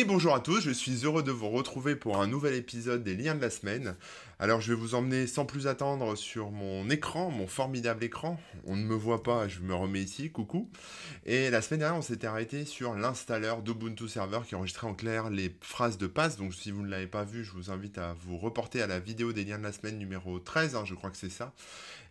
Et bonjour à tous, je suis heureux de vous retrouver pour un nouvel épisode des Liens de la semaine. Alors je vais vous emmener sans plus attendre sur mon écran, mon formidable écran. On ne me voit pas, je me remets ici, coucou. Et la semaine dernière, on s'était arrêté sur l'installeur d'Ubuntu Server qui enregistrait en clair les phrases de passe. Donc si vous ne l'avez pas vu, je vous invite à vous reporter à la vidéo des liens de la semaine numéro 13, hein, je crois que c'est ça.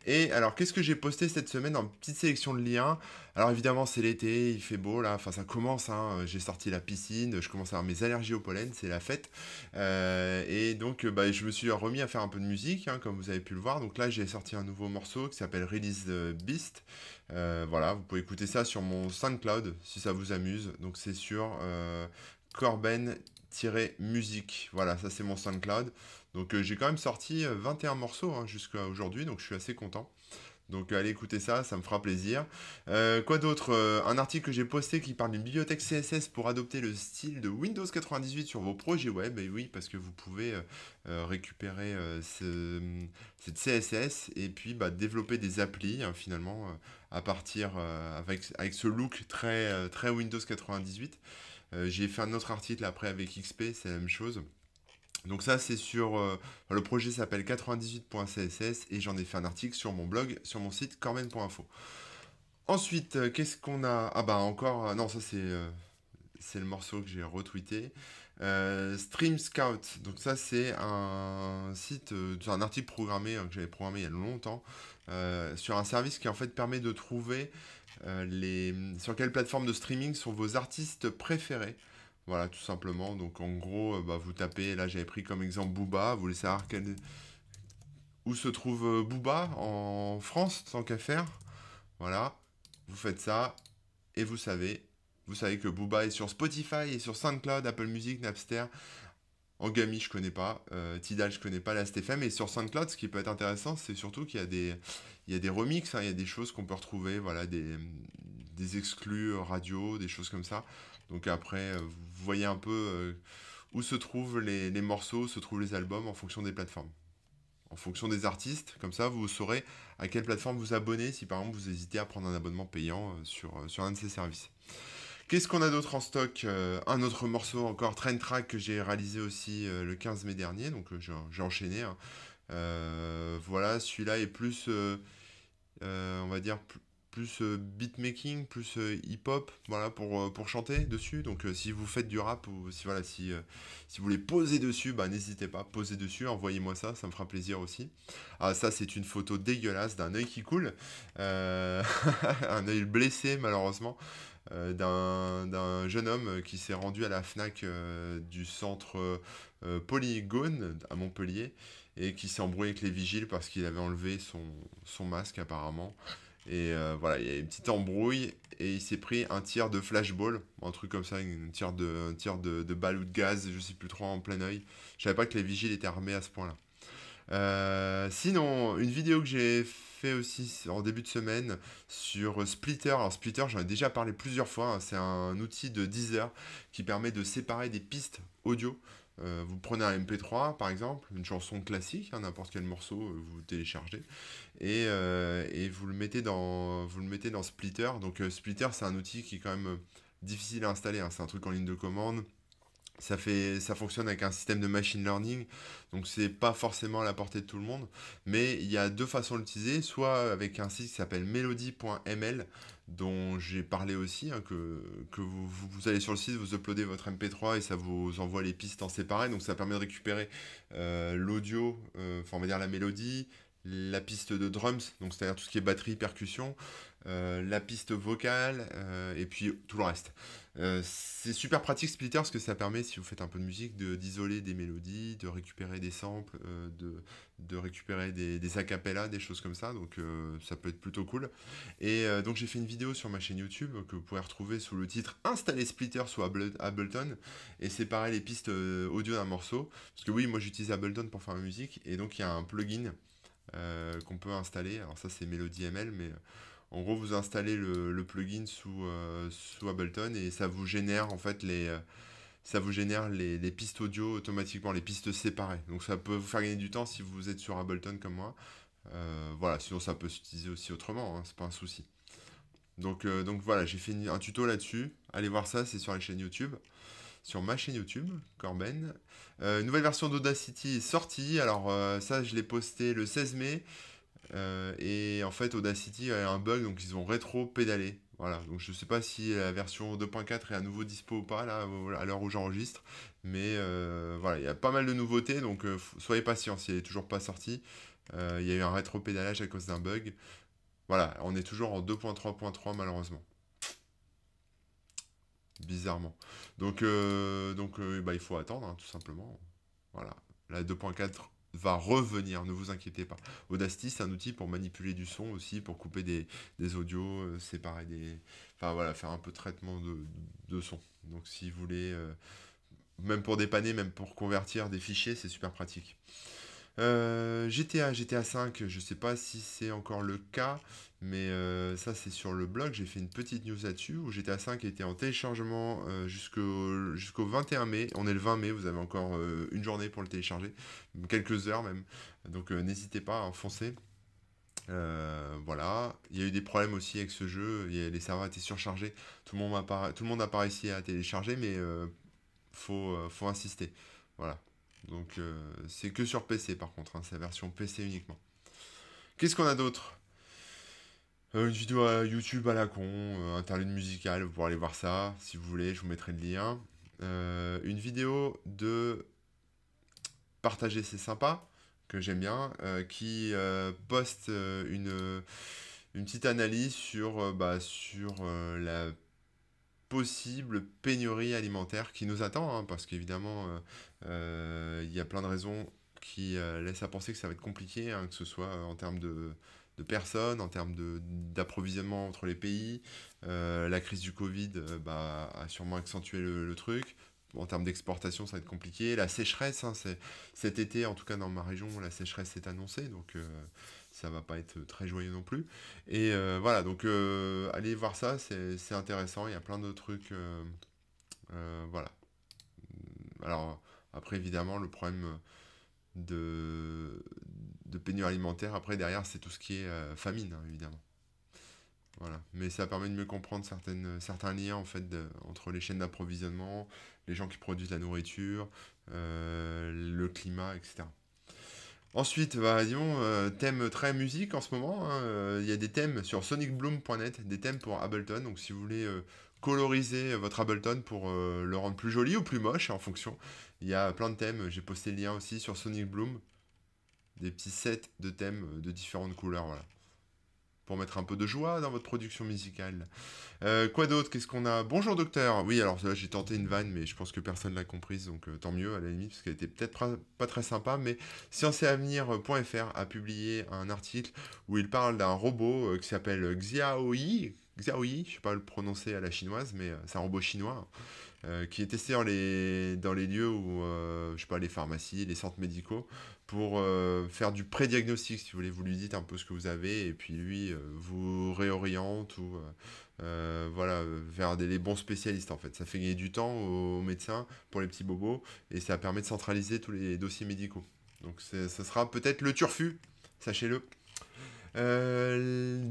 Et alors qu'est-ce que j'ai posté cette semaine en petite sélection de liens Alors évidemment c'est l'été, il fait beau là, enfin ça commence, hein. j'ai sorti la piscine, je commence à avoir mes allergies au pollen, c'est la fête. Euh, et donc bah, je me suis remis à faire un peu de musique, hein, comme vous avez pu le voir. Donc là, j'ai sorti un nouveau morceau qui s'appelle Release the Beast. Euh, voilà, vous pouvez écouter ça sur mon SoundCloud si ça vous amuse. Donc c'est sur euh, Corben-musique. Voilà, ça c'est mon SoundCloud. Donc euh, j'ai quand même sorti 21 morceaux hein, jusqu'à aujourd'hui, donc je suis assez content. Donc euh, allez écouter ça, ça me fera plaisir. Euh, quoi d'autre euh, Un article que j'ai posté qui parle d'une bibliothèque CSS pour adopter le style de Windows 98 sur vos projets web. Et oui, parce que vous pouvez récupérer cette CSS et puis bah, développer des applis hein, finalement à partir avec, avec ce look très, très Windows 98. j'ai fait un autre article après avec XP, c'est la même chose. Donc ça, c'est sur... Euh, le projet s'appelle 98.css et j'en ai fait un article sur mon blog, sur mon site cormen.info. Ensuite, euh, qu'est-ce qu'on a Ah bah encore... Euh, non, ça c'est... le morceau que j'ai retweeté. Stream Scout, donc ça c'est un site, un article programmé que j'avais programmé il y a longtemps sur un service qui en fait permet de trouver les, sur quelles plateforme de streaming sont vos artistes préférés. Voilà, tout simplement. Donc en gros, euh, bah, vous tapez, là j'avais pris comme exemple Booba, vous voulez savoir où se trouve euh, Booba en France, sans qu'à faire. Voilà, vous faites ça et vous savez. Vous savez que Booba est sur Spotify et sur SoundCloud, Apple Music, Napster, Angami, je connais pas. Euh, Tidal, je connais pas. La STFM. Et sur SoundCloud, ce qui peut être intéressant, c'est surtout qu'il y a des, il a des remixes, hein. il y a des choses qu'on peut retrouver, voilà, des exclus radio, des choses comme ça. Donc après, euh, vous voyez un peu euh, où se trouvent les, morceaux, où se trouvent les albums en fonction des plateformes. En fonction des artistes, comme ça vous saurez à quelle plateforme vous abonner si par exemple vous hésitez à prendre un abonnement payant euh, sur, sur un de ces services. Qu'est-ce qu'on a d'autre en stock Un autre morceau encore, Train Track, que j'ai réalisé aussi le 15 mai dernier, donc j'ai enchaîné. Hein. voilà, celui-là est plus, on va dire, plus, plus euh, beatmaking, plus euh, hip-hop, voilà, pour, euh, pour chanter dessus. Donc si vous faites du rap ou si, voilà, si, vous voulez poser dessus, bah, n'hésitez pas, posez dessus, envoyez-moi ça, ça me fera plaisir aussi. Ah ça c'est une photo dégueulasse d'un œil qui coule, un œil blessé malheureusement. d'un jeune homme qui s'est rendu à la FNAC du centre Polygone à Montpellier et qui s'est embrouillé avec les vigiles parce qu'il avait enlevé son, son masque apparemment. Et euh, voilà, il y a une petite embrouille et il s'est pris un tir de flashball, un truc comme ça, une de, un tir de, de, balle ou de gaz, je sais plus trop, en plein oeil. Je savais pas que les vigiles étaient armés à ce point-là. Euh, sinon, une vidéo que j'ai fait aussi en début de semaine sur Splitter. Alors Splitter, j'en ai déjà parlé plusieurs fois, hein. c'est un outil de Deezer qui permet de séparer des pistes audio. Euh, vous prenez un MP3 par exemple, une chanson classique, hein, n'importe quel morceau, euh, vous téléchargez et, euh, vous, le mettez dans, Splitter. Donc Splitter c'est un outil qui est quand même difficile à installer, hein. c'est un truc en ligne de commande ça, fait, ça fonctionne avec un système de machine learning, donc c'est pas forcément à la portée de tout le monde, mais il y a deux façons de l'utiliser, soit avec un site qui s'appelle melody.ml, dont j'ai parlé aussi, hein, que, que vous, vous, allez sur le site, vous uploadez votre MP3 et ça vous envoie les pistes en séparé, donc ça permet de récupérer euh, l'audio, euh, enfin on va dire la mélodie, la piste de drums, donc c'est-à-dire tout ce qui est batterie, percussion, euh, la piste vocale, et puis tout le reste. Euh, c'est super pratique Splitter parce que ça permet, si vous faites un peu de musique, de d'isoler des mélodies, de récupérer des samples, euh, de, récupérer des, des acapellas, des choses comme ça. Donc euh, ça peut être plutôt cool. Et donc j'ai fait une vidéo sur ma chaîne YouTube que vous pouvez retrouver sous le titre Installer Splitter soit Ableton et séparer les pistes audio d'un morceau. Parce que oui, moi j'utilise Ableton pour faire la musique et donc il y a un plugin qu'on peut installer. Alors ça c'est Melody ML, mais en gros, vous installez le, plugin euh, sous, Ableton et ça vous génère en fait les, euh, ça vous génère les, pistes audio automatiquement, les pistes séparées. Donc ça peut vous faire gagner du temps si vous êtes sur Ableton comme moi. Euh, voilà, sinon ça peut s'utiliser aussi autrement, hein, c'est pas un souci. Donc, donc voilà, j'ai fait un tuto là-dessus. Allez voir ça, c'est sur la chaîne YouTube. Sur ma chaîne YouTube, Corben. nouvelle version d'Audacity est sortie. Alors ça, je l'ai posté le 16 mai. Euh, et en fait, Audacity a un bug, donc ils ont rétro-pédalé. Voilà, donc je ne sais pas si la version 2.4 est à nouveau dispo ou pas, là, euh, à l'heure où j'enregistre. Mais euh, voilà, il y a pas mal de nouveautés, donc soyez patients si elle n'est toujours pas sortie. Il y a eu un rétro-pédalage à cause d'un bug. Voilà, on est toujours en 2.3.3 malheureusement. Bizarrement. Donc, donc bah, il faut attendre, hein, tout simplement. Voilà, la 2.4 va revenir, ne vous inquiétez pas. Audacity, c'est un outil pour manipuler du son aussi, pour couper des, audios, euh, séparer des... Enfin voilà, faire un peu de traitement de, son. Donc si vous voulez, euh, même pour dépanner, même pour convertir des fichiers, c'est super pratique. Euh, GTA, GTA 5, je ne sais pas si c'est encore le cas, mais euh, ça c'est sur le blog, j'ai fait une petite news là-dessus, où GTA 5 était en téléchargement euh, jusqu'au 21 mai, on est le 20 mai, vous avez encore une journée pour le télécharger, quelques heures même, donc n'hésitez pas à enfoncer. voilà, il y a eu des problèmes aussi avec ce jeu, les serveurs étaient surchargés, tout le monde n'a pas réussi à télécharger, mais faut, faut insister. Voilà, donc euh, c'est que sur PC par contre, c'est hein, la version PC uniquement. Qu'est-ce qu'on a d'autre euh, Une vidéo à YouTube à la con, euh, interlude musical, vous pourrez aller voir ça si vous voulez, je vous mettrai le lien. une vidéo de partager c'est sympa, que j'aime bien, qui poste une, une petite analyse sur, bah, sur la possible pénurie alimentaire qui nous attend, hein, parce qu'évidemment, euh, euh, il y a plein de raisons qui euh, laissent à penser que ça va être compliqué, hein, que ce soit en termes de, de personnes, en termes d'approvisionnement entre les pays. la crise du Covid bah, a sûrement accentué le, truc. En termes d'exportation, ça va être compliqué. La sécheresse, hein, cet été, en tout cas dans ma région, la sécheresse est annoncée. Donc, ça va pas être très joyeux non plus. Et euh, voilà, donc euh, allez voir ça, c'est intéressant, il y a plein de trucs. Euh, voilà. Alors, après, évidemment, le problème de, pénurie alimentaire, après, derrière, c'est tout ce qui est famine, hein, évidemment. Voilà. Mais ça permet de mieux comprendre certains liens en fait, entre les chaînes d'approvisionnement, les gens qui produisent la nourriture, le climat, etc. Ensuite, bah, euh, thème très musique en ce moment. Hein, euh, il y a des thèmes sur sonicbloom.net, des thèmes pour Ableton. Donc, si vous voulez euh, coloriser votre Ableton pour le rendre plus joli ou plus moche, en fonction, il y a plein de thèmes. J'ai posté le lien aussi sur sonicbloom, Des petits sets de thèmes de différentes couleurs. Voilà pour mettre un peu de joie dans votre production musicale. Euh, quoi d'autre Qu'est-ce qu'on a Bonjour docteur Oui, alors là j'ai tenté une vanne, mais je pense que personne l'a comprise, donc euh, tant mieux à la limite, parce qu'elle était peut-être pas très sympa, mais scienceavenir.fr a publié un article où il parle d'un robot euh, qui s'appelle Xiaoyi, Xiaoyi, je ne sais pas le prononcer à la chinoise, mais c'est un robot chinois qui est testé dans les, dans les lieux où, je sais pas, les pharmacies, les centres médicaux, pour euh, faire du pré-diagnostic, si vous voulez. Vous lui dites un peu ce que vous avez et puis lui euh, vous réoriente ou euh, voilà, vers les bons spécialistes en fait. Ça fait gagner du temps aux, médecins pour les petits bobos et ça permet de centraliser tous les dossiers médicaux. Donc ça sera peut-être le turfu, sachez-le.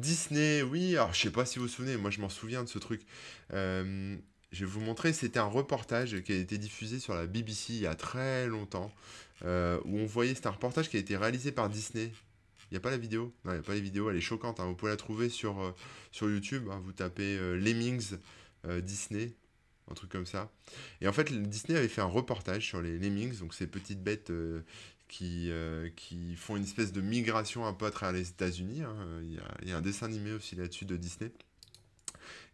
Disney, oui, alors je sais pas si vous vous souvenez, moi je m'en souviens de ce truc. je vais vous montrer, c'était un reportage qui a été diffusé sur la BBC il y a très longtemps. Euh, où on voyait, c'est un reportage qui a été réalisé par Disney. Il n'y a pas la vidéo Non, il n'y a pas la vidéo, elle est choquante. Hein. Vous pouvez la trouver sur, euh, sur YouTube. Hein. Vous tapez euh, Lemmings Disney, un truc comme ça. Et en fait, Disney avait fait un reportage sur les Lemmings, donc ces petites bêtes qui, qui font une espèce de migration un peu à travers les États-Unis. Hein. y il y a un dessin animé aussi là-dessus de Disney.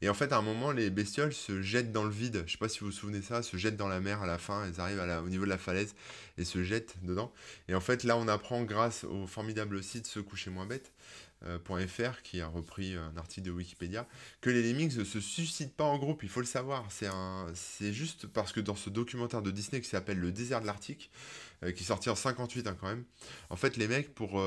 Et en fait, à un moment, les bestioles se jettent dans le vide. Je ne sais pas si vous vous souvenez ça, se jettent dans la mer à la fin. Elles arrivent au niveau de la falaise et se jettent dedans. Et en fait, là, on apprend grâce au formidable site Se coucher moins euh, qui a repris euh, un article de Wikipédia que les Lemmings ne se suscitent pas en groupe, il faut le savoir. C'est juste parce que dans ce documentaire de Disney qui s'appelle Le désert de l'Arctique, euh, qui est sorti en 58 hein, quand même, en fait les mecs pour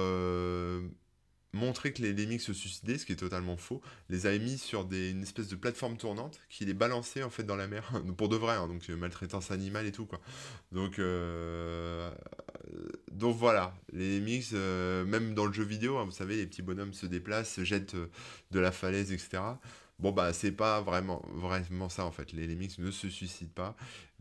montrer que les lemmings se suicidaient, ce qui est totalement faux, les a mis sur une espèce de plateforme tournante qui les balançait en fait dans la mer, pour de vrai, hein, donc euh, maltraitance animale et tout quoi. Donc, euh, donc voilà, les lemmings, euh, même dans le jeu vidéo, hein, vous savez, les petits bonhommes se déplacent, se jettent de la falaise, etc. Bon, bah, c'est pas vraiment, vraiment ça en fait. Les, Lemmings ne se suicident pas.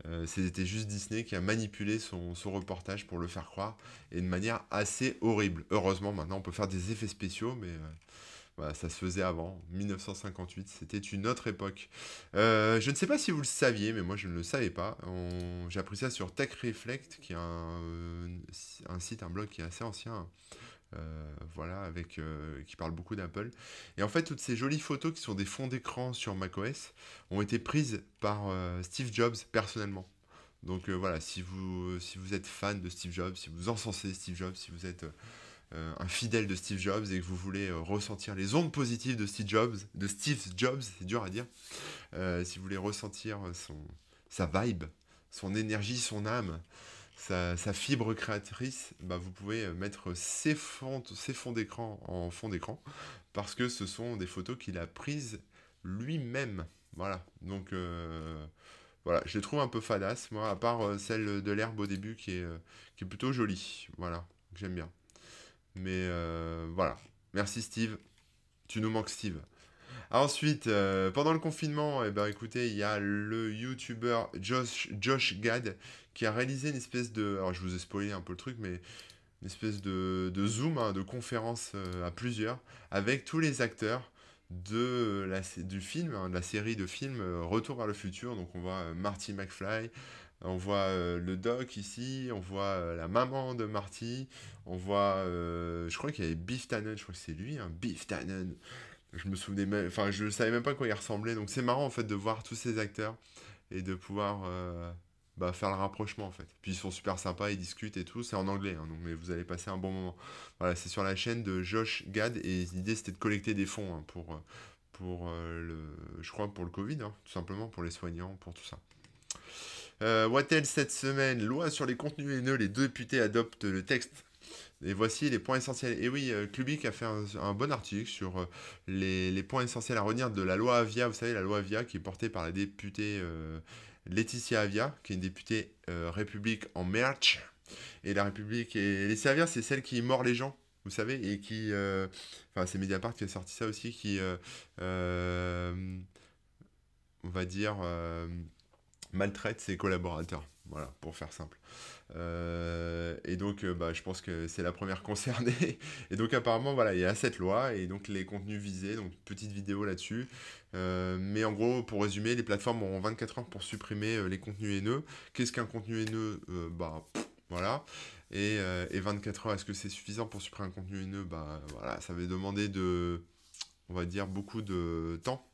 Euh, c'était juste Disney qui a manipulé son, reportage pour le faire croire et de manière assez horrible. Heureusement, maintenant on peut faire des effets spéciaux, mais. Euh, ça se faisait avant, 1958, c'était une autre époque. Euh, je ne sais pas si vous le saviez, mais moi je ne le savais pas. J'ai appris ça sur Tech Reflect, qui est un, site, un blog qui est assez ancien, euh, voilà, avec, euh, qui parle beaucoup d'Apple. Et en fait, toutes ces jolies photos qui sont des fonds d'écran sur macOS ont été prises par euh, Steve Jobs personnellement. Donc voilà, si vous, si vous êtes fan de Steve Jobs, si vous encensez Steve Jobs, si vous êtes un fidèle de Steve Jobs et que vous voulez ressentir les ondes positives de Steve Jobs, de Steve Jobs, c'est dur à dire, si vous voulez ressentir son, sa vibe, son énergie, son âme, sa, sa, fibre créatrice, bah, vous pouvez euh, mettre ses fonds, ses fonds d'écran en fond d'écran parce que ce sont des photos qu'il a prises lui-même. Voilà. Donc euh, voilà, je les trouve un peu fadasse, moi, à part euh, celle de l'herbe au début qui est, est plutôt jolie. Voilà, j'aime bien. Mais voilà. Merci Steve. Tu nous manques Steve. Ensuite, pendant le confinement, et eh ben, écoutez, il y a le YouTuber Josh, Josh Gad qui a réalisé une espèce de. Alors je vous ai spoilé un peu le truc, mais une espèce de, zoom, hein, de conférence euh, à plusieurs, avec tous les acteurs de la, du film, hein, de la série de films euh, Retour vers le futur. Donc on voit euh, Marty McFly, on voit le doc ici, on voit la maman de Marty, on voit, je crois qu'il y avait Biff Tannen, je crois que c'est lui, hein, Biff Tannen. Je me souvenais même, enfin je ne savais même pas quoi il ressemblait. Donc c'est marrant en fait de voir tous ces acteurs et de pouvoir bah, faire le rapprochement en fait. Puis ils sont super sympas, ils discutent et tout, c'est en anglais, hein, mais vous allez passer un bon moment. Voilà, c'est sur la chaîne de Josh Gad et l'idée c'était de collecter des fonds hein, pour, euh, pour euh, le, je crois pour le Covid, hein, tout simplement, pour les soignants, pour tout ça. Euh, what else cette semaine Loi sur les contenus haineux, les deux députés adoptent le texte et voici les points essentiels. Et oui, euh, Klubik a fait un, bon article sur les, points essentiels à retenir de la loi Avia. Vous savez, la loi Avia qui est portée par la députée Laetitia Avia, qui est une députée euh, République en Merch. Et la République et les Avia, c'est celle qui mord les gens, vous savez, et qui. Euh, enfin, c'est Mediapart qui a sorti ça aussi, qui. Euh, on va dire. maltraite ses collaborateurs. Voilà, pour faire simple. Euh, et donc, euh, bah, je pense que c'est la première concernée. Et donc, apparemment, voilà, il y a cette loi et donc les contenus visés, donc petite vidéo là-dessus. Euh, mais en gros, pour résumer, les plateformes auront 24 heures pour supprimer les contenus haineux. Qu'est-ce qu'un contenu haineux Bah, voilà. Et, 24 heures, est-ce que c'est suffisant pour supprimer un contenu haineux Bah, voilà, ça va demander de, on va dire, beaucoup de temps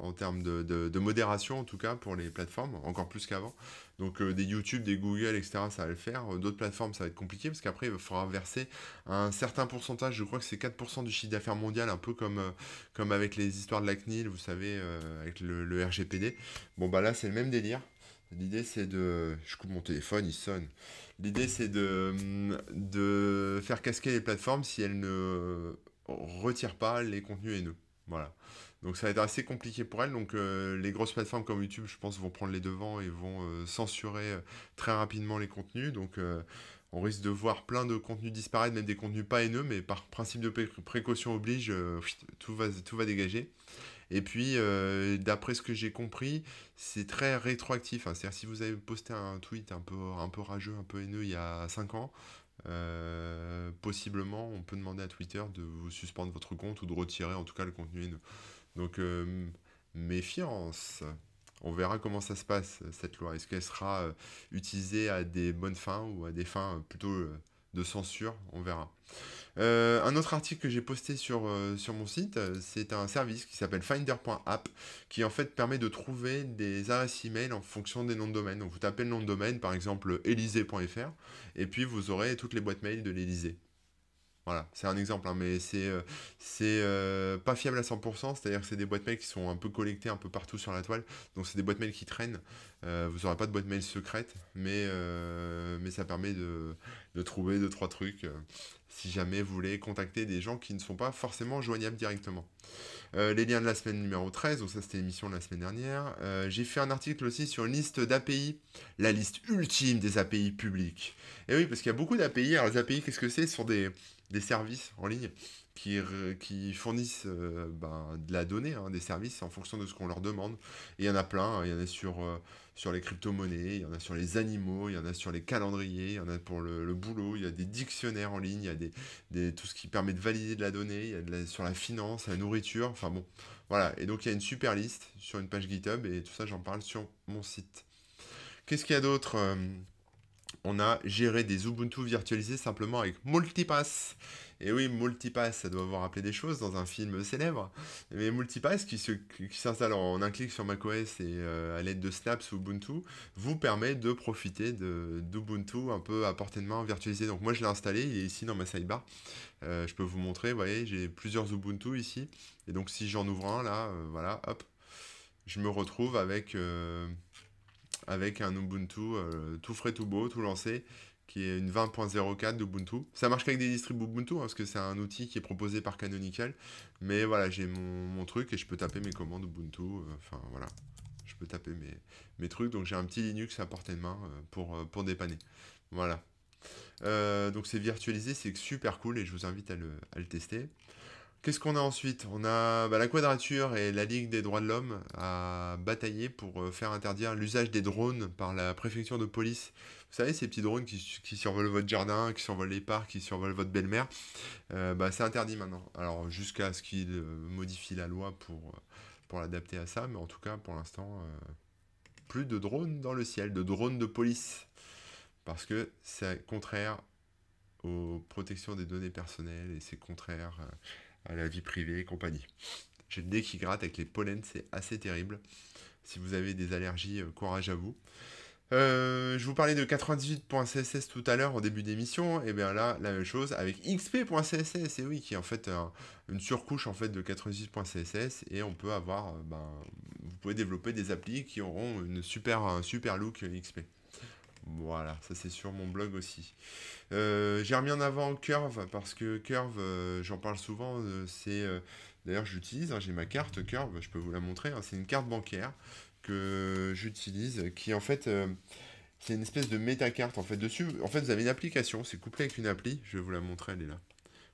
en termes de, de, modération, en tout cas, pour les plateformes, encore plus qu'avant. Donc euh, des YouTube, des Google, etc., ça va le faire. Euh, d'autres plateformes, ça va être compliqué, parce qu'après, il faudra verser un certain pourcentage, je crois que c'est 4% du chiffre d'affaires mondial, un peu comme, euh, comme avec les histoires de la CNIL, vous savez, avec le, RGPD. Bon, bah là, c'est le même délire. L'idée, c'est de... Je coupe mon téléphone, il sonne. L'idée, c'est de, mm, de faire casquer les plateformes si elles ne retirent pas les contenus haineux. Voilà. Donc ça va être assez compliqué pour elle. Donc euh, les grosses plateformes comme YouTube, je pense, vont prendre les devants et vont euh, censurer euh, très rapidement les contenus. Donc on risque de voir plein de contenus disparaître, même des contenus pas haineux, mais par principe de précaution oblige, tout, va, tout va dégager. Et puis, d'après ce que j'ai compris, c'est très rétroactif. C'est-à-dire si vous avez posté un tweet un peu, un peu rageux, un peu haineux il y a 5 ans, possiblement on peut demander à Twitter de vous suspendre votre compte ou de retirer en tout cas le contenu haineux. Donc, euh, méfiance. On verra comment ça se passe, euh, cette loi. Est-ce qu'elle sera euh, utilisée à des bonnes fins ou à des fins plutôt de censure On verra. un autre article que j'ai posté sur, sur mon site, c'est un service qui s'appelle finder.app qui en fait permet de trouver des adresses email en fonction des noms de domaine. Donc vous tapez le nom de domaine, par exemple elise.fr et puis vous aurez toutes les boîtes mail de l'Elysée. Voilà, c'est un exemple, hein, mais c'est euh, euh, pas fiable à 100%, c'est-à-dire que c'est des boîtes mail qui sont un peu collectées un peu partout sur la toile, donc c'est des boîtes mail qui traînent, euh, vous n'aurez pas de boîte mail secrète, mais, mais ça permet de, trouver deux, trois trucs si jamais vous voulez contacter des gens qui ne sont pas forcément joignables directement. les liens de la semaine numéro 13, donc ça c'était l'émission de la semaine dernière, j'ai fait un article aussi sur une liste d'API, la liste ultime des API publiques. Et eh oui, parce qu'il y a beaucoup d'API, alors les API qu'est-ce que c'est sur des des services en ligne qui, qui fournissent euh, ben, de la donnée, hein, des services en fonction de ce qu'on leur demande. Et il y en a plein, hein. il y en a euh, sur, les crypto-monnaies, il y en a sur les animaux, il y en a sur les calendriers, il y en a pour le, boulot, il y a des dictionnaires en ligne, il y a des, tout ce qui permet de valider de la donnée, il y a sur la finance, la nourriture, enfin bon, voilà. Et donc il y a une super liste sur une page GitHub et tout ça j'en parle sur mon site. Qu'est-ce qu'il y a d'autre euh, on a géré des Ubuntu virtualisés simplement avec Multipass. Et oui, Multipass, ça doit avoir rappelé des choses dans un film célèbre. Mais Multipass, qui, s'installe en un clic sur macOS et euh, à l'aide de Snaps Ubuntu, vous permet de profiter d'Ubuntu un peu à portée de main virtualisé. Donc moi, je l'ai installé, il est ici dans ma sidebar. Euh, je peux vous montrer, vous voyez, j'ai plusieurs Ubuntu ici. Et donc si j'en ouvre un, là, euh, voilà, hop, je me retrouve avec avec un Ubuntu euh, tout frais, tout beau, tout lancé, qui est une 20.04 d'Ubuntu. Ça marche qu'avec des distributeurs Ubuntu, hein, parce que c'est un outil qui est proposé par Canonical. Mais voilà, j'ai mon, truc et je peux taper mes commandes Ubuntu. Euh, enfin voilà, je peux taper mes, trucs. Donc j'ai un petit Linux à portée de main euh, pour, pour dépanner. Voilà. donc c'est virtualisé, c'est super cool et je vous invite à le tester. Qu'est-ce qu'on a ensuite On a bah, la Quadrature et la Ligue des droits de l'homme à batailler pour euh, faire interdire l'usage des drones par la préfecture de police. Vous savez, ces petits drones qui, survolent votre jardin, qui survolent les parcs, qui survolent votre belle-mère, euh, bah, c'est interdit maintenant. Alors jusqu'à ce qu'ils euh, modifient la loi pour, pour l'adapter à ça, mais en tout cas pour l'instant, plus de drones dans le ciel, de drones de police. Parce que c'est contraire aux protections des données personnelles et c'est contraire à la vie privée et compagnie. J'ai le nez qui gratte avec les pollens, c'est assez terrible. Si vous avez des allergies, euh, courage à vous. Euh, je vous parlais de 98.css tout à l'heure au début d'émission, et eh bien là, la même chose avec xp.css, et oui, qui est en fait euh, une surcouche en fait de 98.css, et on peut avoir, ben, vous pouvez développer des applis qui auront une super, un super look xp. Voilà, ça c'est sur mon blog aussi. Euh, j'ai remis en avant Curve parce que Curve, euh, j'en parle souvent, euh, c'est d'ailleurs j'utilise, hein, j'ai ma carte Curve, je peux vous la montrer, hein, c'est une carte bancaire que j'utilise qui en fait c'est une espèce de métacarte en fait dessus. En fait, vous avez une application, c'est couplé avec une appli, je vais vous la montrer, elle est là.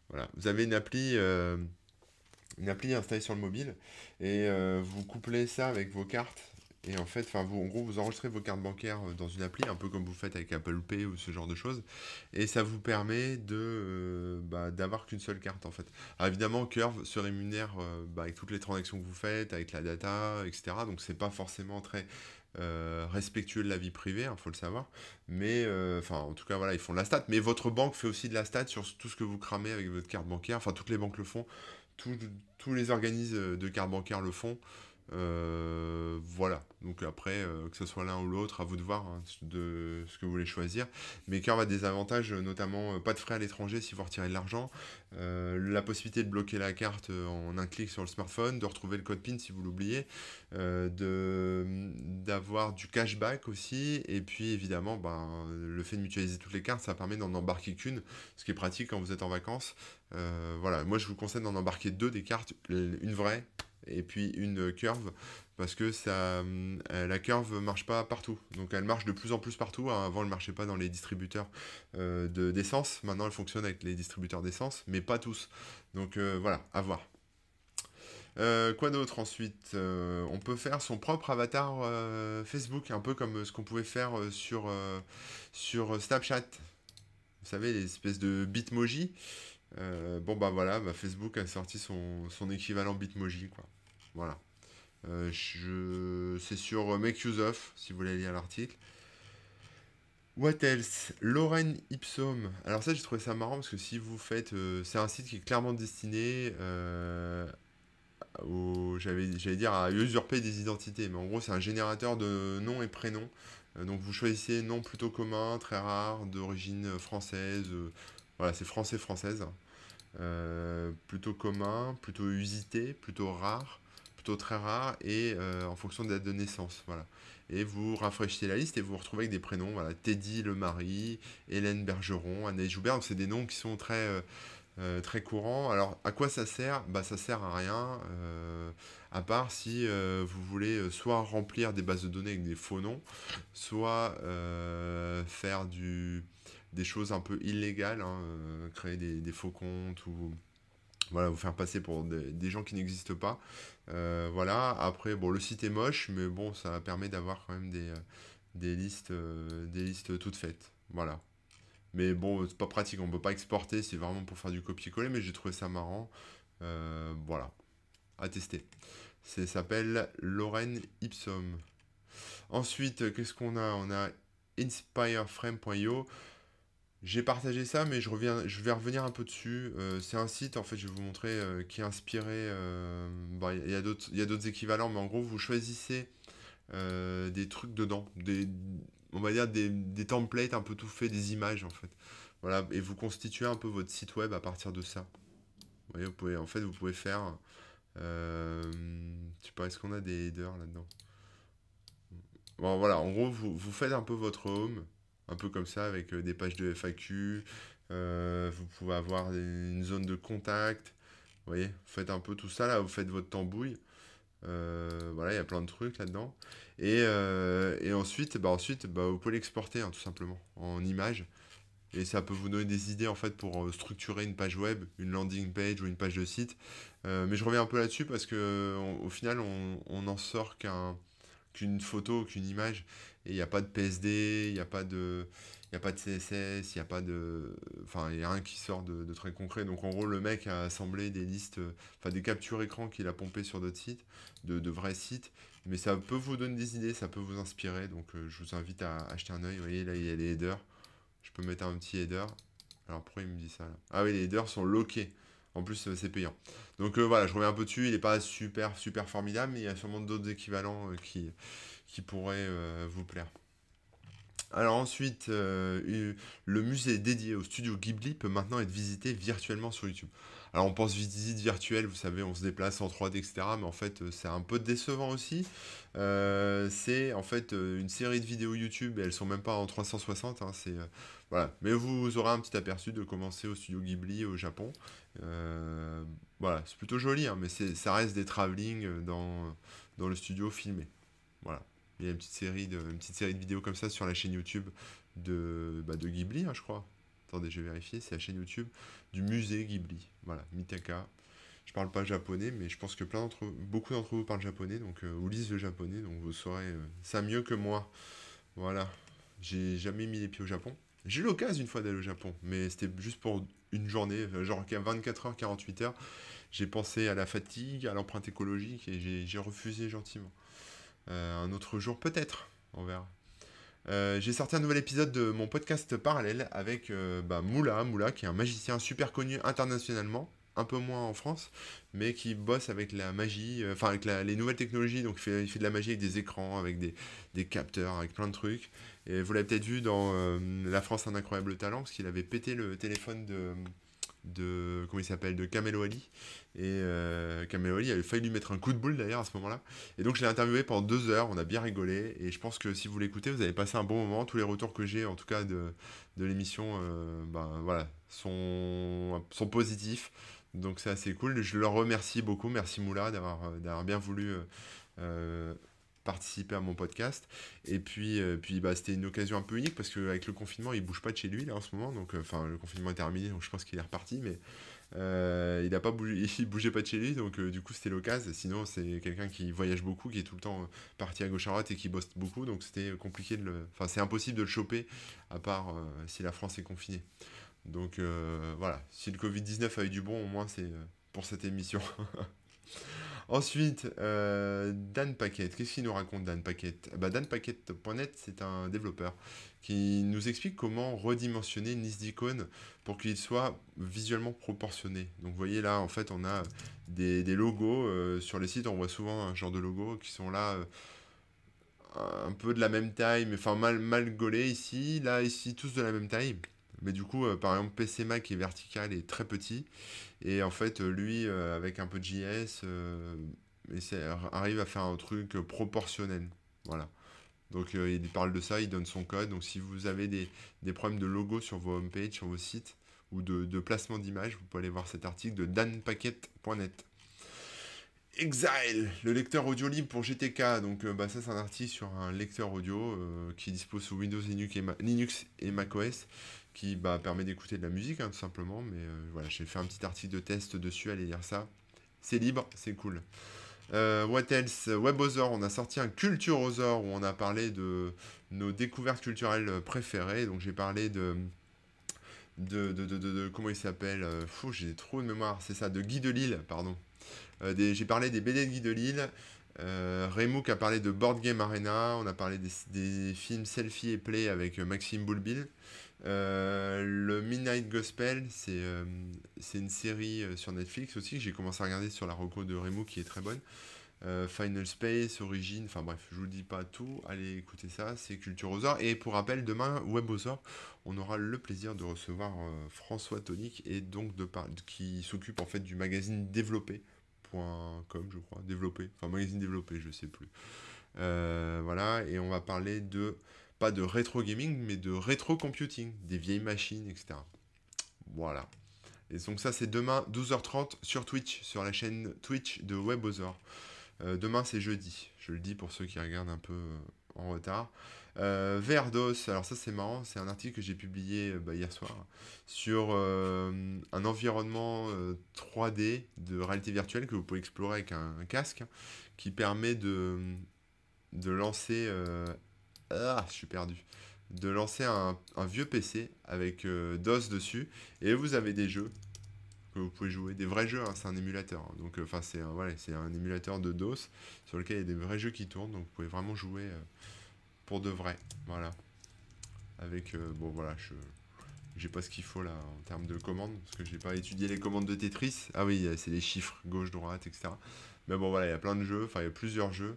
Voilà, vous avez une appli une appli installée sur le mobile et vous couplez ça avec vos cartes et en fait, vous, en gros, vous enregistrez vos cartes bancaires euh, dans une appli, un peu comme vous faites avec Apple Pay ou ce genre de choses, et ça vous permet euh, bah, d'avoir qu'une seule carte en fait. Alors, évidemment, Curve se rémunère euh, bah, avec toutes les transactions que vous faites, avec la data, etc. Donc c'est pas forcément très respectueux de la vie privée, il hein, faut le savoir. Mais enfin, en tout cas, voilà, ils font de la stat. Mais votre banque fait aussi de la stat sur tout ce que vous cramez avec votre carte bancaire. Enfin, toutes les banques le font, tous les organismes de carte bancaire le font. Euh, voilà, donc après, euh, que ce soit l'un ou l'autre, à vous de voir hein, de ce que vous voulez choisir. Mais car a des avantages, euh, notamment pas de frais à l'étranger si vous retirez de l'argent, la possibilité de bloquer la carte en un clic sur le smartphone, de retrouver le code PIN si vous l'oubliez, mm, d'avoir du cashback aussi, et puis évidemment, ben, le fait de mutualiser toutes les cartes, ça permet d'en embarquer qu'une, ce qui est pratique quand vous êtes en vacances. voilà, moi je vous conseille d'en embarquer deux des cartes, une vraie et puis une curve parce que ça, euh, la curve marche pas partout. Donc elle marche de plus en plus partout. Hein. Avant elle ne marchait pas dans les distributeurs euh, d'essence. Maintenant elle fonctionne avec les distributeurs d'essence, mais pas tous. Donc euh, voilà, à voir. quoi d'autre ensuite On peut faire son propre avatar Facebook, un peu comme ce qu'on pouvait faire sur, sur Snapchat. Vous savez, l'espèce de bitmoji. bon bah voilà, bah, Facebook a sorti son, son équivalent bitmoji quoi. Voilà. Euh, c'est sur euh, Make Use Of, si vous voulez lire l'article. What else Lorraine Ipsum. Alors ça, j'ai trouvé ça marrant parce que si vous faites... Euh, c'est un site qui est clairement destiné J'allais dire à usurper des identités. Mais en gros, c'est un générateur de noms et prénoms. donc vous choisissez nom plutôt commun, très rare, d'origine française. voilà, c'est français-française. plutôt commun, plutôt usité, plutôt rare très rares et euh, en fonction de la date de naissance. Voilà. Et vous rafraîchissez la liste et vous retrouvez avec des prénoms, voilà, Teddy Le mari, Hélène Bergeron, Anaïs Joubert, c'est des noms qui sont très, euh, euh, très courants. Alors à quoi ça sert bah, Ça sert à rien, à part si vous voulez soit remplir des bases de données avec des faux noms, soit faire du, des choses un peu illégales, hein, créer des, des faux comptes ou voilà, vous faire passer pour des, gens qui n'existent pas. Euh, voilà, après, bon, le site est moche, mais bon, ça permet d'avoir quand même des, euh, listes, euh, des listes toutes faites. Voilà. Mais bon, c'est pas pratique, on peut pas exporter, c'est vraiment pour faire du copier-coller, mais j'ai trouvé ça marrant. voilà, à tester. Ça s'appelle Lorraine Ipsum. Ensuite, qu'est-ce qu'on a On a inspireframe.io. J'ai partagé ça, mais je, reviens, je vais revenir un peu dessus. Euh, c'est un site, en fait, je vais vous montrer, euh, qui est inspiré. Euh, bon, il y a, d'autres équivalents, mais en gros, vous choisissez des trucs dedans. Des, on va dire des, des templates un peu tout faits, des images, en fait. Voilà, et vous constituez un peu votre site web à partir de ça. Vous voyez, vous pouvez, en fait, vous pouvez faire. Euh, je sais pas, est-ce qu'on a des headers là-dedans Bon, voilà, en gros, vous, vous, faites un peu votre home un peu comme ça, avec euh, des pages de FAQ. Euh, vous pouvez avoir une zone de contact. Vous voyez, vous faites un peu tout ça là, vous faites votre tambouille. Euh, voilà, il y a plein de trucs là-dedans. Et, ensuite, bah ensuite bah, vous pouvez l'exporter hein, tout simplement en image. Et ça peut vous donner des idées en fait pour structurer une page web, une landing page ou une page de site. mais je reviens un peu là-dessus parce qu'au final, on n'en sort qu'un photo, qu'une image, et il n'y a pas de PSD, il n'y a pas de... Il a pas de CSS, il n'y a pas de. Enfin, il n'y a rien qui sort de, très concret. Donc, en gros, le mec a assemblé des listes, enfin, des captures écran qu'il a pompées sur d'autres sites, de, vrais sites. Mais ça peut vous donner des idées, ça peut vous inspirer. Donc, euh, je vous invite à acheter un œil. Vous voyez, là, il y a les headers. Je peux mettre un petit header. Alors, pourquoi il me dit ça là Ah oui, les headers sont loqués. En plus, euh, c'est payant. Donc euh, voilà, je reviens un peu dessus. Il n'est pas super, super formidable, mais il y a sûrement d'autres équivalents euh, qui, qui pourraient vous plaire. Alors ensuite, le musée dédié au studio Ghibli peut maintenant être visité virtuellement sur YouTube. Alors on pense visite virtuelle, vous savez, on se déplace en 3D, etc. Mais en fait, euh, c'est un peu décevant aussi. Euh, c'est en fait euh, une série de vidéos YouTube et elles sont même pas en 360. Hein, c'est voilà. Mais vous aurez un petit aperçu de commencer au studio Ghibli au Japon. voilà, c'est plutôt joli, hein, mais ça reste des travelling dans, dans le studio filmé. Voilà. Il y a une petite série de, petite série de vidéos comme ça sur la chaîne YouTube de, bah, de Ghibli, hein, je crois attendez, je vais vérifier, c'est la chaîne YouTube du musée Ghibli. Voilà, Mitaka. Je parle pas japonais, mais je pense que beaucoup d'entre vous parlent japonais, donc vous euh, lisez le japonais, donc vous saurez euh, ça mieux que moi. Voilà, j'ai jamais mis les pieds au Japon. J'ai eu l'occasion une fois d'aller au Japon, mais c'était juste pour une journée, euh, genre 24 h 48 heures. J'ai pensé à la fatigue, à l'empreinte écologique, et j'ai refusé gentiment. un autre jour peut-être, on verra. Euh, j'ai sorti un nouvel épisode de mon podcast parallèle avec euh, bah, Moula, qui est un magicien super connu internationalement, un peu moins en France, mais qui bosse avec la magie, euh, enfin avec les nouvelles technologies, donc il fait, de la magie avec des écrans, avec des, des capteurs, avec plein de trucs. Et vous l'avez peut-être vu dans La France un incroyable talent, parce qu'il avait pété le téléphone de de comment il s'appelle de Kamelo Ali et euh, Ali avait failli lui mettre un coup de boule d'ailleurs à ce moment-là et donc je l'ai interviewé pendant deux heures on a bien rigolé et je pense que si vous l'écoutez vous avez passé un bon moment tous les retours que j'ai en tout cas de, l'émission euh, ben voilà sont sont positifs donc c'est assez cool je le remercie beaucoup merci Moula d'avoir bien voulu euh, participer à mon podcast. Et puis, euh, puis bah, c'était une occasion un peu unique parce qu'avec le confinement, il bouge pas de chez lui là en ce moment. Donc, euh, enfin, le confinement est terminé, donc je pense qu'il est reparti, mais euh, il a pas bougé, il bougeait pas de chez lui. Donc, du coup, c'était l'occasion. Sinon, c'est quelqu'un qui voyage beaucoup, qui est tout le temps parti à gauche à droite et qui bosse beaucoup. Donc, c'était compliqué de le. Enfin, c'est impossible de le choper à part si la France est confinée. Donc, voilà. Si le Covid-19 a eu du bon, au moins, c'est pour cette émission. Ensuite, euh, Dan Paquette. Qu'est-ce qu'il nous raconte, Dan Paquette eh bah, ben, DanPaquette.net, c'est un développeur qui nous explique comment redimensionner une liste d'icônes pour qu'il soit visuellement proportionné. Donc, vous voyez là, en fait, on a des, logos. Euh, sur les sites, on voit souvent un genre de logo qui sont là. Euh, un peu de la même taille, mais enfin mal, mal gaulés ici, là, ici, tous de la même taille. Mais du coup, euh, par exemple, PC Mac est vertical et très petit. Et en fait, euh, lui, euh, avec un peu de JS, arrive à faire un truc proportionnel. Voilà. Donc il parle de ça, il donne son code. Donc si vous avez des, problèmes de logo sur vos homepages, sur vos sites, ou de, placement d'image, vous pouvez aller voir cet article de danpaquette.net. Exile, le lecteur audio libre pour GTK. Donc, euh, bah, ça, c'est un article sur un lecteur audio euh, qui dispose sous Windows, Linux et, Mac OS macOS qui bah, permet d'écouter de la musique, hein, tout simplement. Mais euh, voilà, j'ai fait un petit article de test dessus, allez lire ça. C'est libre, c'est cool. what else WebOzor, on a sorti un Cultureozor où on a parlé de nos découvertes culturelles préférées. Donc, j'ai parlé de. De, de, de, de, comment il s'appelle Fou, j'ai trop de mémoire, c'est ça, de Guy de Lille, pardon, euh, j'ai parlé des BD de Guy de Lille. Euh, qui a parlé de Board Game Arena, on a parlé des, films Selfie et Play avec euh, Maxime Boulbil. Euh, le Midnight Gospel, c'est une série sur Netflix aussi j'ai commencé à regarder sur la reco de Remo qui est très bonne. Final Space, Origine, enfin bref, je vous dis pas tout, allez écouter ça, c'est Culture or Et pour rappel, demain, Web or on aura le plaisir de recevoir François Tonique et donc de qui s'occupe en fait du magazine Développé, .com, je crois, développé, enfin magazine développé, je sais plus. Euh, voilà, et on va parler de, pas de rétro gaming, mais de rétro computing, des vieilles machines, etc. Voilà. Et donc ça, c'est demain, 12h30, sur Twitch, sur la chaîne Twitch de WebOzor. Euh, demain, c'est jeudi. Je le dis pour ceux qui regardent un peu euh, en retard. Euh, Verdos, alors ça c'est marrant, c'est un article que j'ai publié euh, bah, hier soir sur euh, un environnement 3D euh, de réalité virtuelle que vous pouvez explorer avec un, casque qui permet de, de lancer... Ah, je suis perdu de lancer un vieux PC avec DOS dessus et vous avez des jeux que vous pouvez jouer, des vrais jeux, hein, c'est un émulateur. Hein. donc euh, enfin c'est voilà, c'est un émulateur de DOS sur lequel il y a des vrais jeux qui tournent, donc vous pouvez vraiment jouer euh, pour de vrai. Voilà. Avec euh, bon voilà, je j'ai pas ce qu'il faut là en termes de commandes, parce que j'ai pas étudié les commandes de Tetris. Ah oui, c'est les chiffres gauche, droite, etc. Mais bon voilà, il y a plein de jeux, enfin il y a plusieurs jeux.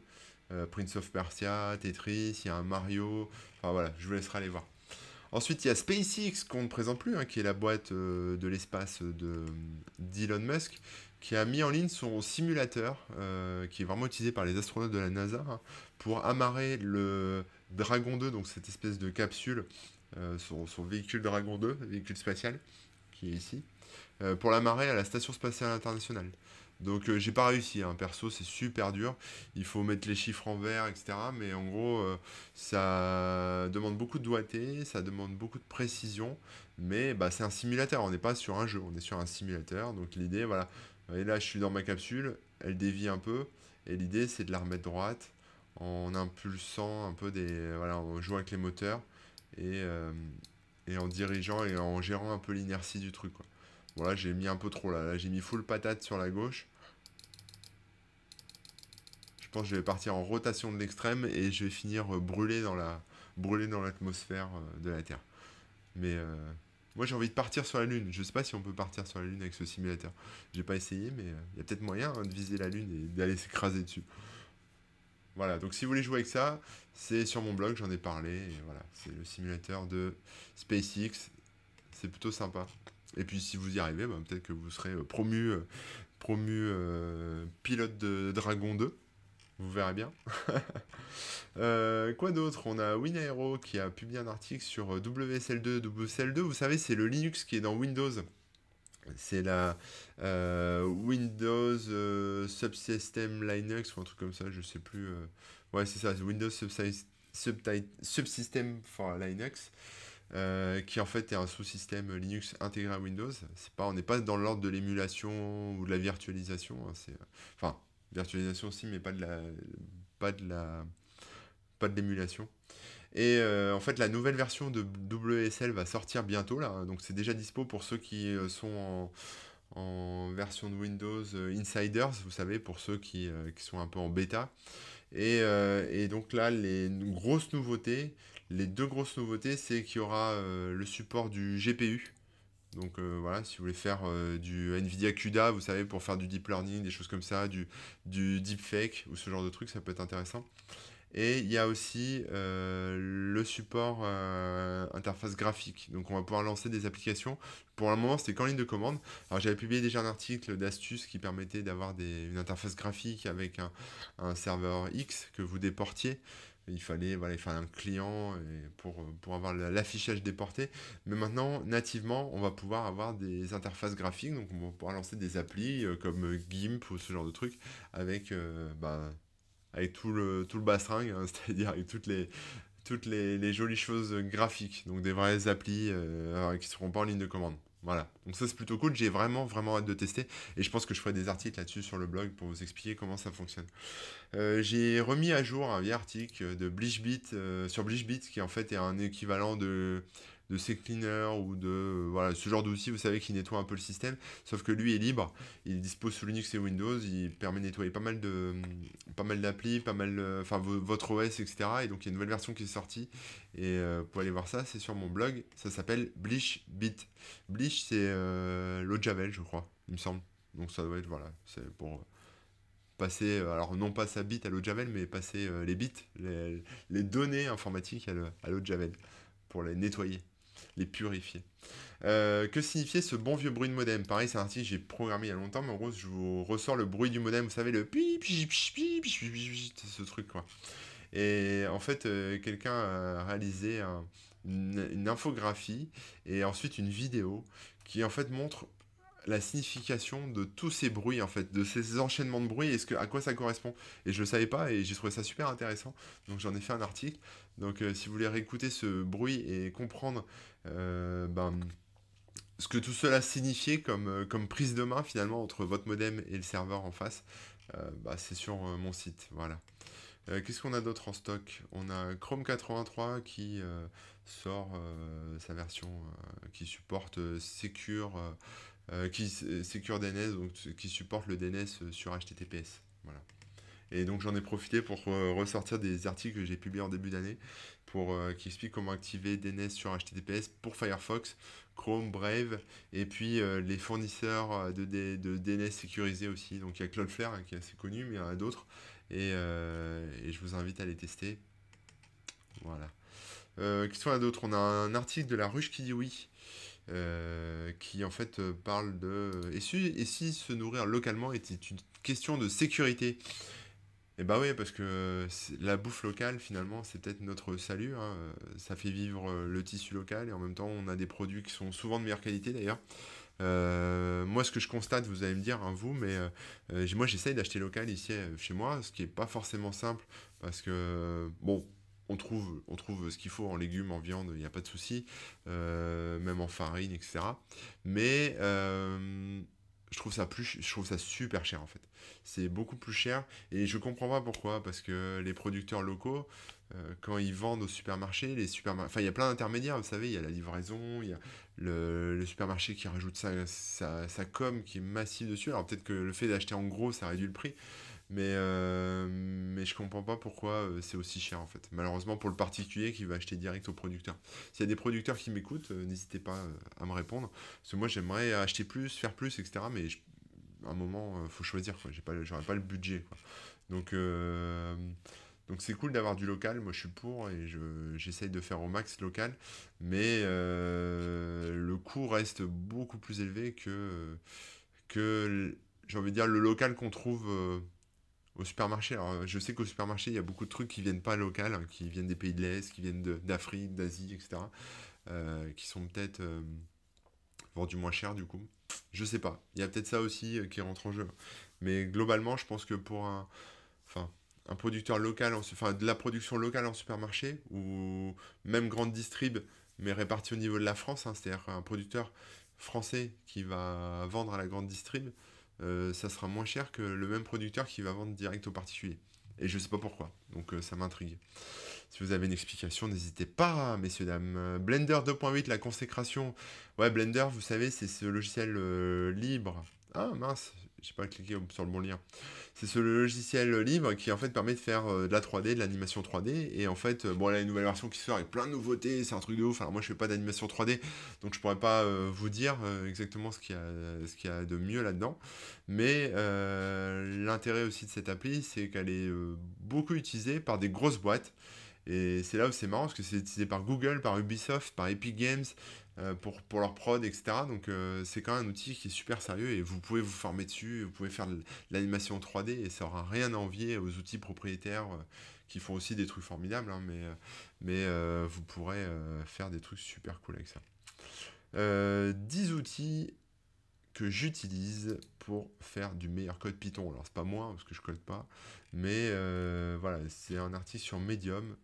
Prince of Persia, Tetris, il y a un Mario. Enfin voilà, je vous laisserai aller voir. Ensuite, il y a SpaceX qu'on ne présente plus, hein, qui est la boîte euh, de l'espace de, euh, d'Elon Musk, qui a mis en ligne son simulateur, euh, qui est vraiment utilisé par les astronautes de la NASA, hein, pour amarrer le Dragon 2, donc cette espèce de capsule, son, véhicule Dragon 2, véhicule spatial, qui est ici, pour l'amarrer à la Station spatiale internationale. Donc euh, j'ai pas réussi, hein. perso c'est super dur, il faut mettre les chiffres en vert, etc. Mais en gros, euh, ça demande beaucoup de doigté, ça demande beaucoup de précision, mais bah, c'est un simulateur, on n'est pas sur un jeu, on est sur un simulateur. Donc l'idée, voilà, et là je suis dans ma capsule, elle dévie un peu, et l'idée c'est de la remettre droite en impulsant un peu des... Voilà, en jouant avec les moteurs, et, euh, en dirigeant et en gérant un peu l'inertie du truc. Voilà, j'ai mis un peu trop là, là j'ai mis full patate sur la gauche pense que je vais partir en rotation de l'extrême et je vais finir euh, brûlé dans la brûlé dans l'atmosphère euh, de la Terre. Mais euh, moi j'ai envie de partir sur la Lune. Je ne sais pas si on peut partir sur la Lune avec ce simulateur. J'ai pas essayé, mais il y a peut-être moyen hein, de viser la Lune et d'aller s'écraser dessus. Voilà, donc si vous voulez jouer avec ça, c'est sur mon blog, j'en ai parlé. voilà, c'est le simulateur de SpaceX. C'est plutôt sympa. Et puis si vous y arrivez, bah, peut-être que vous serez promu, pilote de Dragon 2 vous verrez bien. Euh, quoi d'autre On a WinAero qui a publié un article sur WSL2. Euh, WSL2, vous savez, c'est le Linux qui est dans Windows. C'est la euh, Windows Subsystem Linux ou un truc comme ça, je sais plus. Ouais, c'est ça, Windows Subsystem, for Linux. qui en fait est un sous-système Linux intégré à Windows. C'est pas, on n'est pas dans l'ordre de l'émulation ou de la virtualisation. Hein, c'est, enfin, virtualisation aussi, mais pas de la, pas de la, pas de l'émulation. Et euh, en fait, la nouvelle version de WSL va sortir bientôt là, donc c'est déjà dispo pour ceux qui euh, sont en, version de Windows euh, Insiders, vous savez, pour ceux qui, sont un peu en bêta. Et, donc là, les grosses nouveautés, les deux grosses nouveautés, c'est qu'il y aura le support du GPU donc euh, voilà, si vous voulez faire euh, du NVIDIA CUDA, vous savez, pour faire du deep learning, des choses comme ça, du, deep fake ou ce genre de trucs, ça peut être intéressant. Et il y a aussi euh, le support interface graphique. Donc on va pouvoir lancer des applications. Pour le moment, c'était qu'en ligne de commande. Alors j'avais publié déjà un article d'astuces qui permettait d'avoir une interface graphique avec un serveur X que vous déportiez il fallait, voilà, faire un client et pour, pour avoir l'affichage des portées Mais maintenant, nativement, on va pouvoir avoir des interfaces graphiques, donc on va pouvoir lancer des applis euh, comme euh, GIMP ou ce genre de trucs avec, euh, ben, avec tout le, tout le hein, c'est-à-dire avec toutes les toutes les, jolies choses graphiques, donc des vraies applis qui ne seront pas en ligne de commande. Voilà. Donc ça c'est plutôt cool. J'ai vraiment vraiment hâte de tester et je pense que je ferai des articles là-dessus sur le blog pour vous expliquer comment ça fonctionne. Euh, j'ai remis à jour un vieil article de Bleachbeat euh, sur Blishbit qui en fait est un équivalent de de ses cleaners ou de euh, voilà, ce genre d'outils, vous savez, qui nettoie un peu le système. Sauf que lui est libre, il dispose sous Linux et Windows, il permet de nettoyer pas mal de mm, pas mal d'applis, pas mal, euh, enfin votre OS, etc. Et donc il y a une nouvelle version qui est sortie. Et euh, pour aller voir ça, c'est sur mon blog. Ça s'appelle Bleach Bit. Bleach, c'est l'eau de javel, je crois, il me semble. Donc ça doit être voilà, c'est pour passer, alors non pas sa bit à l'eau de javel, mais passer les bits, les, les données informatiques à l'eau de javel pour les nettoyer les purifier. Euh, que signifiait ce bon vieux bruit de modem Pareil, c'est un article que j'ai programmé il y a longtemps, mais en gros, je vous ressors le bruit du modem, vous savez, le pi, pi, pi, pi, ce truc, quoi. Et en fait, quelqu'un a réalisé une, infographie et ensuite une vidéo qui, en fait, montre la signification de tous ces bruits en fait, de ces enchaînements de bruits, est-ce que à quoi ça correspond Et je le savais pas et j'ai trouvé ça super intéressant. Donc j'en ai fait un article. Donc euh, si vous voulez réécouter ce bruit et comprendre euh, ben, ce que tout cela signifiait euh, comme, prise de main finalement entre votre modem et le serveur en face, bah, c'est sur mon site. Voilà. Qu'est-ce qu'on a d'autre en stock On a Chrome 83 qui sort sa version qui supporte Secure, qui, Secure DNS, donc qui supporte le DNS sur HTTPS. Voilà. Et donc j'en ai profité pour euh, ressortir des articles que j'ai publiés en début d'année pour euh, qui explique comment activer DNS e sur HTTPS pour Firefox, Chrome, Brave et puis euh, les fournisseurs de, DNS sécurisés aussi. Donc il y a Cloudflare hein, qui est assez connu, mais il y en a d'autres. Et, je vous invite à les tester. Voilà. Euh, Qu'est-ce a On a un article de la ruche qui dit oui, qui en fait parle de. Et si, et si se nourrir localement était une question de sécurité et bah oui, parce que la bouffe locale, finalement, c'est peut-être notre salut. Hein. Euh, ça fait vivre euh, le tissu local et en même temps, on a des produits qui sont souvent de meilleure qualité d'ailleurs. Euh, moi, ce que je constate, vous allez me dire, hein, vous, mais moi, j'essaye d'acheter local ici chez moi, ce qui n'est pas forcément simple parce que, bon, on trouve, on trouve ce qu'il faut en légumes, en viande, il n'y a pas de souci, même en farine, etc. Mais je trouve ça plus je trouve ça super cher en fait c'est beaucoup plus cher et je comprends pas pourquoi parce que les producteurs locaux euh, quand ils vendent au supermarché les supermarchés enfin il y a plein d'intermédiaires vous savez il y a la livraison il y a le, supermarché qui rajoute sa com qui est massive dessus alors peut-être que le fait d'acheter en gros ça réduit le prix mais, euh, mais je comprends pas pourquoi euh, c'est aussi cher en fait. Malheureusement pour le particulier qui va acheter direct au producteur. S'il y a des producteurs qui m'écoutent, euh, n'hésitez pas à me répondre. Parce que moi j'aimerais acheter plus, faire plus, etc. Mais à un moment, il faut choisir. J'ai pas, j'aurais pas le budget. Donc donc c'est cool d'avoir du local. Moi je suis pour et j'essaye de faire au max local. Mais le coût reste beaucoup plus élevé que que j'ai envie de dire le local qu'on trouve au supermarché. Alors, euh, je sais qu'au supermarché, il y a beaucoup de trucs qui viennent pas local, hein, qui viennent des pays de l'Est, qui viennent d'Afrique, d'Asie, etc. Euh, qui sont peut-être euh, vendus moins cher du coup. Je sais pas. Il y a peut-être ça aussi qui rentre en jeu. Mais globalement, je pense que pour un, enfin, un producteur local, enfin, de la production locale en supermarché ou même grande distrib, mais répartie au niveau de la France, hein, c'est-à-dire un producteur français qui va vendre à la grande distrib, euh, ça sera moins cher que le même producteur qui va vendre direct aux particuliers. Et je ne sais pas pourquoi, donc euh, ça m'intrigue. Si vous avez une explication, n'hésitez pas, messieurs, dames. Euh, Blender 2.8, la consécration. Ouais, Blender, vous savez, c'est ce logiciel libre. Ah mince, j'ai pas cliqué sur le bon lien. C'est ce logiciel libre qui en fait permet de faire euh, de la 3D, de l'animation 3D. Et en fait, euh, bon, a une nouvelle version qui sort avec plein de nouveautés, c'est un truc de ouf. Alors moi, je fais pas d'animation 3D, donc je pourrais pas euh, vous dire exactement ce qu'il y, a, de mieux là-dedans. Mais l'intérêt aussi de cette appli, c'est qu'elle est beaucoup utilisée par des grosses boîtes. Et c'est là où c'est marrant, parce que c'est utilisé par Google, par Ubisoft, par Epic Games, euh, pour, pour leur prod, etc. Donc euh, c'est quand même un outil qui est super sérieux et vous pouvez vous former dessus, vous pouvez faire l'animation 3D et ça aura rien à envier aux outils propriétaires euh, qui font aussi des trucs formidables, hein, mais, mais vous pourrez faire des trucs super cool avec ça. 10 outils que j'utilise pour faire du meilleur code Python. Alors c'est pas moi parce que je code pas, mais voilà, c'est un article sur Medium.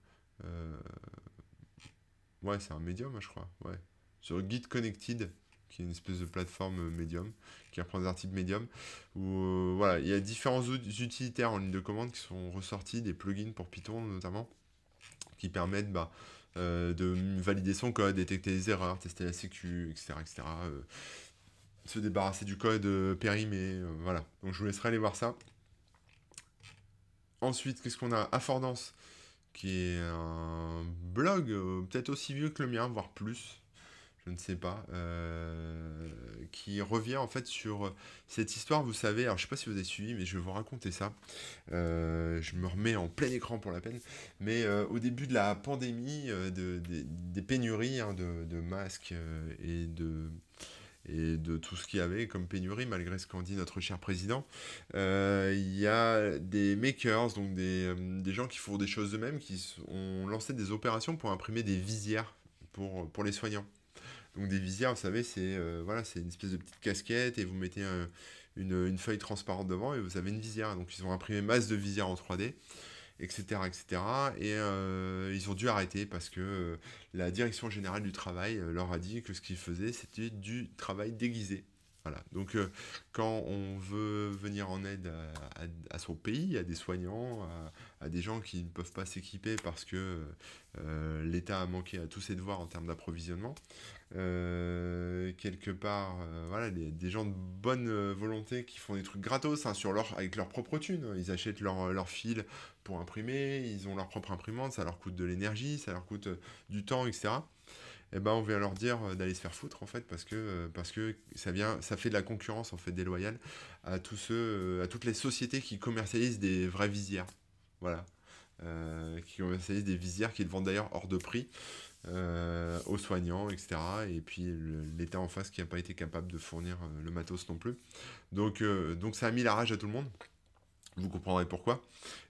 Ouais, c'est un Medium, hein, je crois. Ouais, sur Git Connected, qui est une espèce de plateforme euh, Medium, qui apprend des articles Medium, où euh, voilà, il y a différents utilitaires en ligne de commande qui sont ressortis, des plugins pour Python notamment, qui permettent bah, euh, de valider son code, détecter les erreurs, tester la sécu, etc. etc. se débarrasser du code périmé, voilà. Donc je vous laisserai aller voir ça. Ensuite, qu'est-ce qu'on a Affordance, qui est un blog peut-être aussi vieux que le mien, voire plus, je ne sais pas, euh, qui revient en fait sur cette histoire, vous savez, alors je sais pas si vous avez suivi, mais je vais vous raconter ça. Euh, je me remets en plein écran pour la peine, mais euh, au début de la pandémie, de, des pénuries hein, de, masques et de et de tout ce qu'il y avait comme pénurie, malgré ce qu'en dit notre cher président. Il y a des makers, donc des, des gens qui font des choses eux-mêmes, qui ont lancé des opérations pour imprimer des visières pour, pour les soignants. Donc des visières, vous savez, c'est euh, voilà, c'est une espèce de petite casquette et vous mettez une, feuille transparente devant et vous avez une visière. Donc ils ont imprimé masse de visières en 3D, etc. etc. Et euh, ils ont dû arrêter parce que euh, la direction générale du travail leur a dit que ce qu'ils faisaient, c'était du travail déguisé. Voilà. Donc, quand on veut venir en aide à, à, son pays, à des soignants, à des gens qui ne peuvent pas s'équiper parce que euh, l'État a manqué à tous ses devoirs en termes d'approvisionnement. Euh, quelque part, euh, voilà, des gens de bonne volonté qui font des trucs gratos hein, sur avec leur propre thune. Ils achètent leur, fil pour imprimer, ils ont leur propre imprimante, ça leur coûte de l'énergie, ça leur coûte du temps, etc. Eh ben, on vient leur dire d'aller se faire foutre en fait parce que parce que ça vient ça fait de la concurrence en fait déloyale à tous ceux à toutes les sociétés qui commercialisent des vraies visières. Voilà. Euh, qui essayé des visières qu'ils vendent d'ailleurs hors de prix euh, aux soignants, etc. Et puis l'État en face qui n'a pas été capable de fournir euh, le matos non plus. Donc, euh, donc ça a mis la rage à tout le monde. Vous comprendrez pourquoi.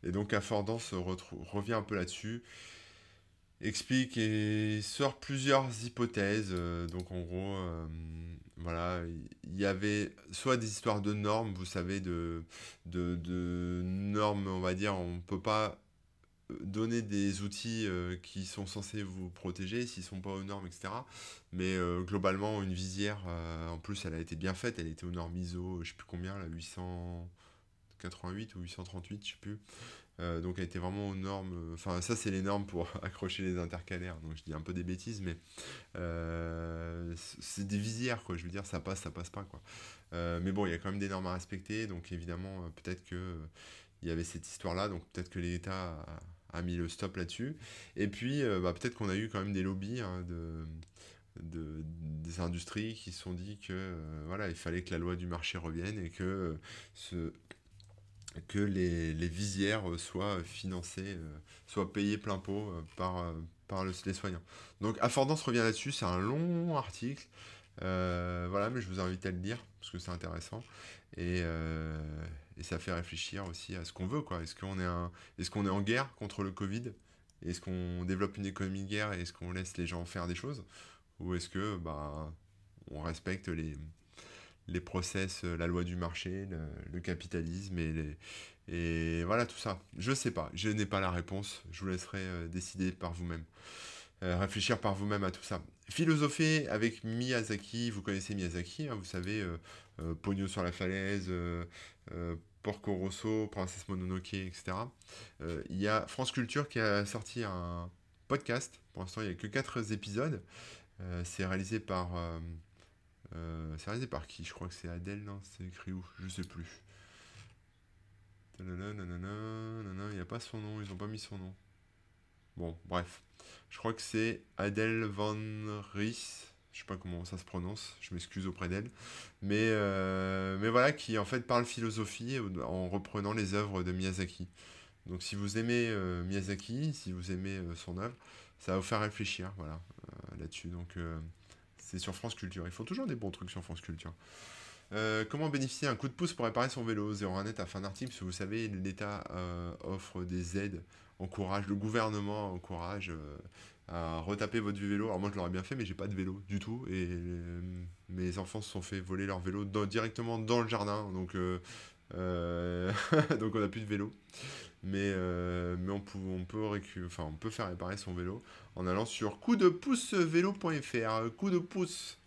Et donc Affordance revient un peu là-dessus, explique et sort plusieurs hypothèses. donc en gros, voilà, il y avait soit des histoires de normes, vous savez, de, de, de normes, on va dire, on ne peut pas euh, donner des outils euh, qui sont censés vous protéger s'ils sont pas aux normes, etc. Mais euh, globalement, une visière, en plus, elle a été bien faite, elle était aux normes ISO, je sais plus combien, la 888 ou 838, je sais plus. Euh, donc elle était vraiment aux normes. Euh, enfin, ça, c'est les normes pour accrocher les intercalaires. Donc je dis un peu des bêtises, mais euh, c'est des visières, quoi. Je veux dire, ça passe, ça passe pas, quoi. mais bon, il y a quand même des normes à respecter. Donc évidemment, peut-être que il y avait cette histoire-là. Donc peut-être que l'État a, mis le stop là-dessus. Et puis, bah, peut-être qu'on a eu quand même des lobbies hein, de, des industries qui se sont dit que voilà il fallait que la loi du marché revienne et que ce, que les, visières euh, soient euh, financées, euh, soient payées plein pot par, par les soignants. Donc Affordance revient là-dessus, c'est un long article. voilà, mais je vous invite à le lire parce que c'est intéressant et, ça fait réfléchir aussi à ce qu'on veut. Quoi. Est-ce qu'on est, est est en guerre contre le Covid Est-ce qu'on développe une économie de guerre et est-ce qu'on laisse les gens faire des choses Ou est-ce que bah, on respecte les, les process, euh, la loi du marché, le, capitalisme et, et voilà tout ça. Je sais pas, je n'ai pas la réponse, je vous laisserai euh, décider par vous-même. Euh, réfléchir par vous-même à tout ça. Philosopher avec Miyazaki, vous connaissez Miyazaki, hein, vous savez, Pogno sur la falaise, Porco Rosso, Princesse Mononoke, etc. Il y a France Culture qui a sorti un podcast, pour l'instant il n'y a que 4 épisodes, c'est réalisé par euh, c'est réalisé par qui Je crois que c'est Adèle, non C'est écrit où Je sais plus. il n'y a pas son nom, ils n'ont pas mis son nom. Bon, bref. Je crois que c'est Adèle Van Ries. Je sais pas comment ça se prononce, je m'excuse auprès d'elle. Mais, euh, voilà, qui en fait parle philosophie en reprenant les œuvres de Miyazaki. Donc si vous aimez euh, Miyazaki, si vous aimez son œuvre, ça va vous faire réfléchir voilà, là-dessus. Donc c'est sur France Culture. Il font toujours des bons trucs sur France Culture. Euh, comment bénéficier un coup de pouce pour réparer son vélo Zéro net à fin d'article, parce vous savez, l'État euh, offre des aides, encourage, le gouvernement encourage euh, à retaper votre vélo. Alors moi je l'aurais bien fait, mais j'ai pas de vélo du tout. Et mes enfants se sont fait voler leur vélo directement dans le jardin, donc, donc on n'a plus de vélo mais, euh, on, peut, faire réparer son vélo en allant sur coup de pouce vélo.fr. Euh, coup de pouce.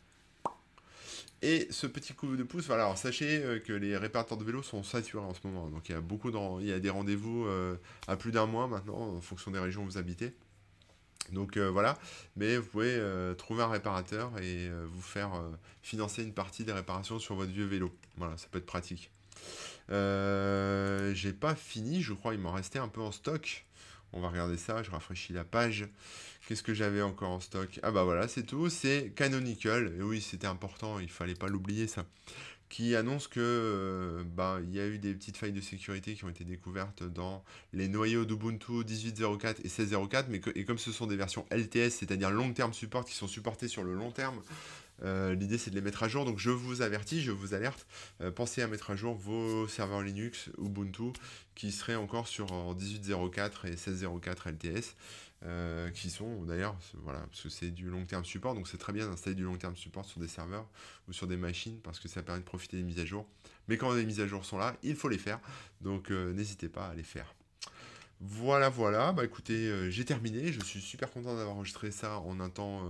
Et ce petit coup de pouce, voilà, alors sachez euh, que les réparateurs de vélo sont saturés en ce moment. Donc il y a beaucoup il y des rendez-vous à plus d'un mois maintenant, en fonction des régions où vous habitez. Donc voilà, mais vous pouvez trouver un réparateur et vous faire financer une partie des réparations sur votre vieux vélo. Voilà, ça peut être pratique. Euh, j'ai pas fini, je crois, il m'en restait un peu en stock. On va regarder ça, je rafraîchis la page. Qu'est-ce que j'avais encore en stock Ah bah voilà, c'est tout, c'est Canonical. Et oui, c'était important, il fallait pas l'oublier ça. Qui annonce que euh, bah, il y a eu des petites failles de sécurité qui ont été découvertes dans les noyaux d'Ubuntu 18.04 et 16.04, mais que, et comme ce sont des versions LTS, c'est-à-dire long terme support, qui sont supportées sur le long terme, euh, l'idée c'est de les mettre à jour, donc je vous avertis, je vous alerte, euh, pensez à mettre à jour vos serveurs Linux Ubuntu qui seraient encore sur 18.04 et 16.04 LTS, euh, qui sont d'ailleurs, voilà, parce que c'est du long terme support, donc c'est très bien d'installer du long terme support sur des serveurs ou sur des machines parce que ça permet de profiter des mises à jour. Mais quand les mises à jour sont là, il faut les faire, donc n'hésitez pas à les faire. Voilà, voilà, bah écoutez, j'ai terminé, je suis super content d'avoir enregistré ça en un temps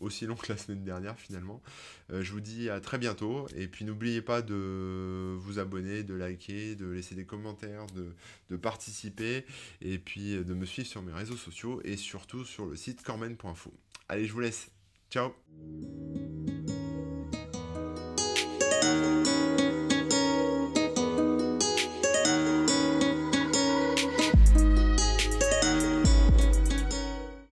aussi long que la semaine dernière finalement. Euh, je vous dis à très bientôt et puis n'oubliez pas de vous abonner, de liker, de laisser des commentaires, de, de, participer et puis euh, de me suivre sur mes réseaux sociaux et surtout sur le site cormen.info. Allez, je vous laisse. Ciao